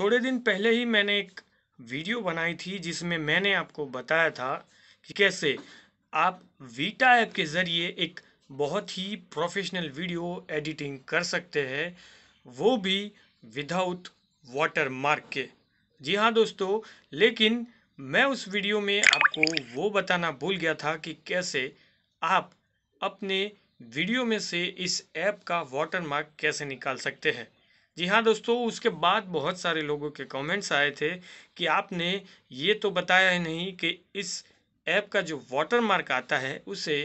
थोड़े दिन पहले ही मैंने एक वीडियो बनाई थी जिसमें मैंने आपको बताया था कि कैसे आप वीटा ऐप के ज़रिए एक बहुत ही प्रोफेशनल वीडियो एडिटिंग कर सकते हैं वो भी विदाउट वाटर मार्क के जी हाँ दोस्तों लेकिन मैं उस वीडियो में आपको वो बताना भूल गया था कि कैसे आप अपने वीडियो में से इस ऐप का वाटर मार्क कैसे निकाल सकते हैं जी हाँ दोस्तों उसके बाद बहुत सारे लोगों के कमेंट्स आए थे कि आपने ये तो बताया ही नहीं कि इस ऐप का जो वाटर मार्क आता है उसे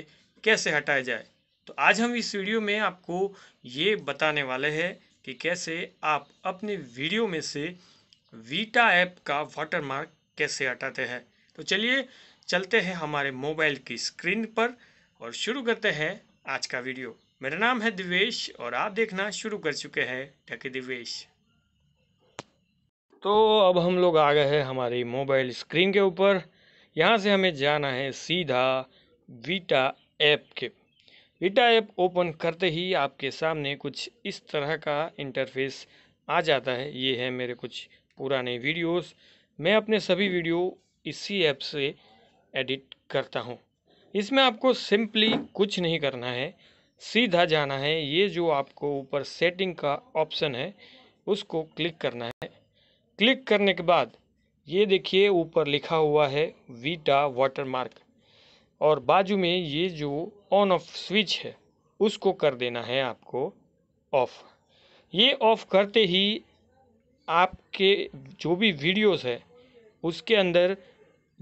कैसे हटाया जाए तो आज हम इस वीडियो में आपको ये बताने वाले हैं कि कैसे आप अपने वीडियो में से वीटा ऐप का वाटर मार्क कैसे हटाते हैं तो चलिए चलते हैं हमारे मोबाइल की स्क्रीन पर और शुरू करते हैं आज का वीडियो मेरा नाम है दिवेश और आप देखना शुरू कर चुके हैं टेक दिवेश तो अब हम लोग आ गए हैं हमारी मोबाइल स्क्रीन के ऊपर यहाँ से हमें जाना है सीधा वीटा ऐप के वीटा ऐप ओपन करते ही आपके सामने कुछ इस तरह का इंटरफेस आ जाता है ये है मेरे कुछ पुराने वीडियोस मैं अपने सभी वीडियो इसी ऐप से एडिट करता हूँ इसमें आपको सिंपली कुछ नहीं करना है सीधा जाना है ये जो आपको ऊपर सेटिंग का ऑप्शन है उसको क्लिक करना है क्लिक करने के बाद ये देखिए ऊपर लिखा हुआ है वीटा वाटरमार्क और बाजू में ये जो ऑन ऑफ स्विच है उसको कर देना है आपको ऑफ़ ये ऑफ़ करते ही आपके जो भी वीडियोस है उसके अंदर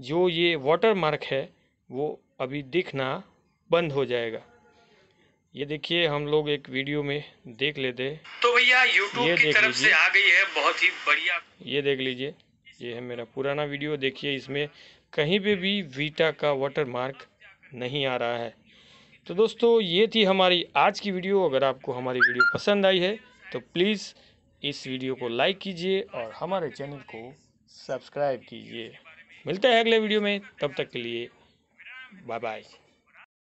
जो ये वाटर मार्क है वो अभी दिखना बंद हो जाएगा ये देखिए हम लोग एक वीडियो में देख लेते हैं तो भैया यूट्यूब की तरफ से आ गई है बहुत ही बढ़िया ये देख लीजिए ये है मेरा पुराना वीडियो देखिए इसमें कहीं पे भी वीटा का वाटर मार्क नहीं आ रहा है तो दोस्तों ये थी हमारी आज की वीडियो अगर आपको हमारी वीडियो पसंद आई है तो प्लीज़ इस वीडियो को लाइक कीजिए और हमारे चैनल को सब्सक्राइब कीजिए मिलते हैं अगले वीडियो में तब तक के लिए बाय बाय